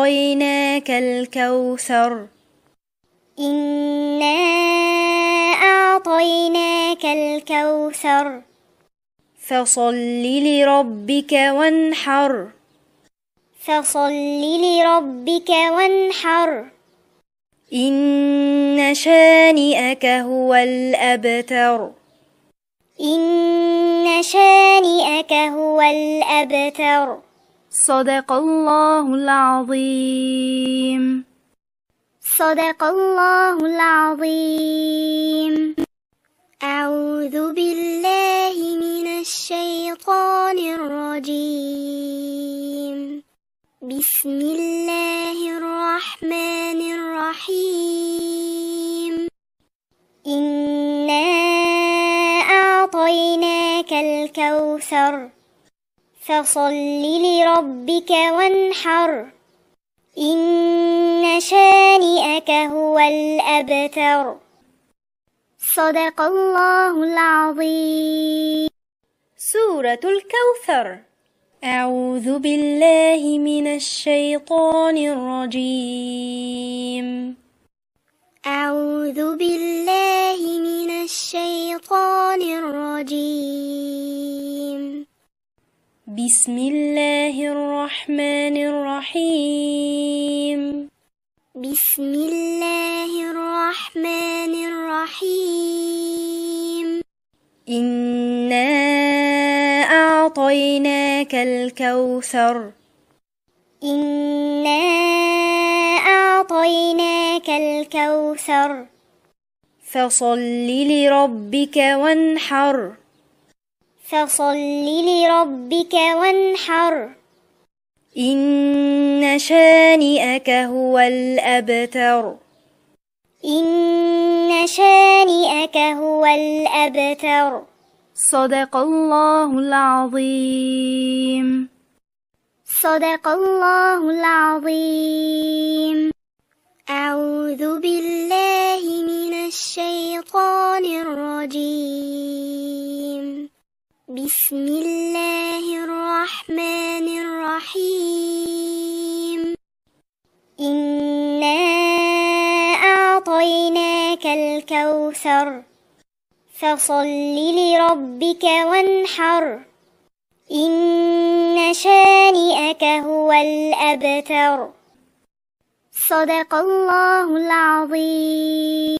أعطيناك الكوثر إنا أعطيناك الكوثر فصل لربك وانحر فصل لربك وانحر إن شانئك هو الأبتر إن شانئك هو الأبتر صدق الله العظيم صدق الله العظيم أعوذ بالله من الشيطان الرجيم بسم الله الرحمن الرحيم إنا أعطيناك الكوثر فصل لربك وانحر إن شانئك هو الأبتر صدق الله العظيم سورة الكوثر أعوذ بالله من الشيطان الرجيم أعوذ بالله من الشيطان الرجيم بسم الله الرحمن الرحيم بسم الله الرحمن الرحيم إنا أعطيناك الكوثر إنا أعطيناك الكوثر فصل لربك وانحر فصل لربك وانحر إن شانئك هو الأبتر إن شانئك هو الأبتر صدق الله العظيم صدق الله العظيم أعوذ بالله من الشيطان الرجيم بسم الله الرحمن الرحيم إنا أعطيناك الكوثر فصل لربك وانحر إن شانئك هو الأبتر صدق الله العظيم